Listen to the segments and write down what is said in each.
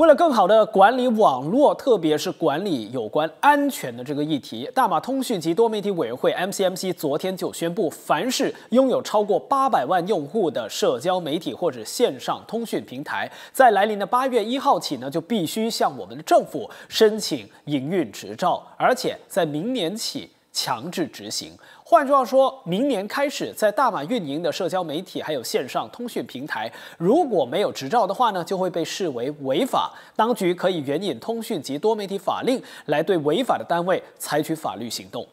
为了更好的管理网络，特别是管理有关安全的这个议题，大马通讯及多媒体委员会 （MCMC） 昨天就宣布，凡是拥有超过八百万用户的社交媒体或者线上通讯平台，在来临的八月一号起呢，就必须向我们的政府申请营运执照，而且在明年起。强制执行，换句话说明年开始，在大马运营的社交媒体还有线上通讯平台，如果没有执照的话呢，就会被视为违法。当局可以援引通讯及多媒体法令来对违法的单位采取法律行动。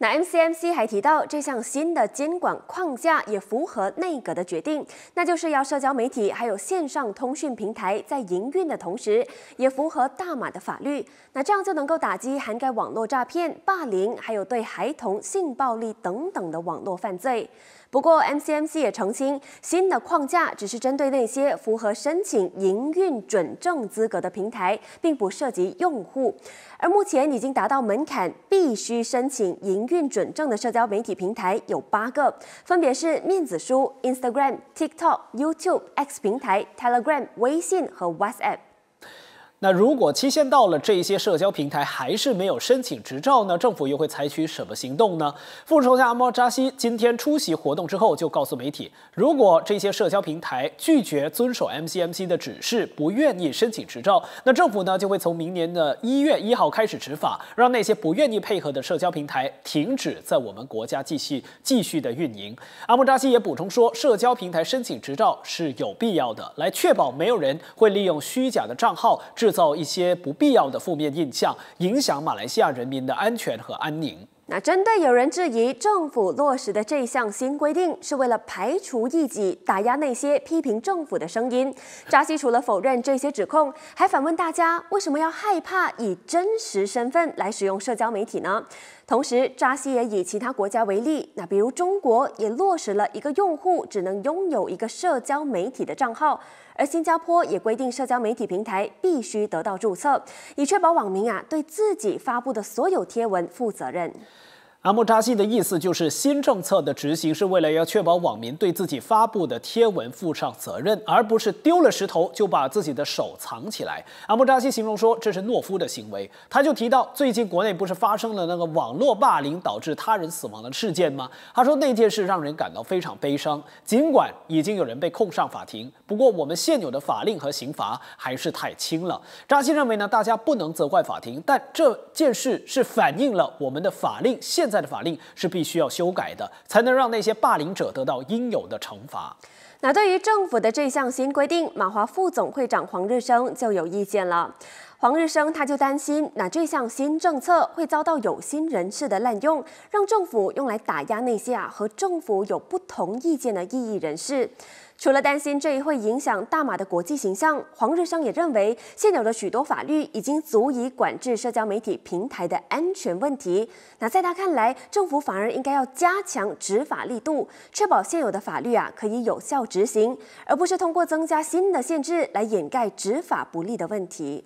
那 MCMC 还提到，这项新的监管框架也符合内阁的决定，那就是要社交媒体还有线上通讯平台在营运的同时，也符合大马的法律。那这样就能够打击涵盖网络诈骗、霸凌，还有对孩童性暴力等等的网络犯罪。不过，MCMC 也澄清，新的框架只是针对那些符合申请营运准证资格的平台，并不涉及用户。而目前已经达到门槛，必须申请营运准证的社交媒体平台有八个，分别是面子书、Instagram、TikTok、YouTube、X 平台、Telegram、微信和 WhatsApp。那如果期限到了，这一些社交平台还是没有申请执照呢？政府又会采取什么行动呢？副首相阿莫扎西今天出席活动之后就告诉媒体，如果这些社交平台拒绝遵守 MCMC 的指示，不愿意申请执照，那政府呢就会从明年的一月一号开始执法，让那些不愿意配合的社交平台停止在我们国家继续继续的运营。阿莫扎西也补充说，社交平台申请执照是有必要的，来确保没有人会利用虚假的账号。制造一些不必要的负面印象，影响马来西亚人民的安全和安宁。那针对有人质疑政府落实的这项新规定是为了排除异己、打压那些批评政府的声音，扎西除了否认这些指控，还反问大家为什么要害怕以真实身份来使用社交媒体呢？同时，扎西也以其他国家为例，那比如中国也落实了一个用户只能拥有一个社交媒体的账号，而新加坡也规定社交媒体平台必须得到注册，以确保网民啊对自己发布的所有贴文负责任。阿莫扎西的意思就是，新政策的执行是为了要确保网民对自己发布的贴文负上责任，而不是丢了石头就把自己的手藏起来。阿莫扎西形容说这是懦夫的行为。他就提到，最近国内不是发生了那个网络霸凌导致他人死亡的事件吗？他说那件事让人感到非常悲伤。尽管已经有人被控上法庭，不过我们现有的法令和刑罚还是太轻了。扎西认为呢，大家不能责怪法庭，但这件事是反映了我们的法令现。现在的法令是必须要修改的，才能让那些霸凌者得到应有的惩罚。那对于政府的这项新规定，马华副总会长黄日升就有意见了。黄日升他就担心，那这项新政策会遭到有心人士的滥用，让政府用来打压那些啊和政府有不同意见的异议人士。除了担心这一会影响大马的国际形象，黄日升也认为现有的许多法律已经足以管制社交媒体平台的安全问题。那在他看来，政府反而应该要加强执法力度，确保现有的法律啊可以有效执行，而不是通过增加新的限制来掩盖执法不力的问题。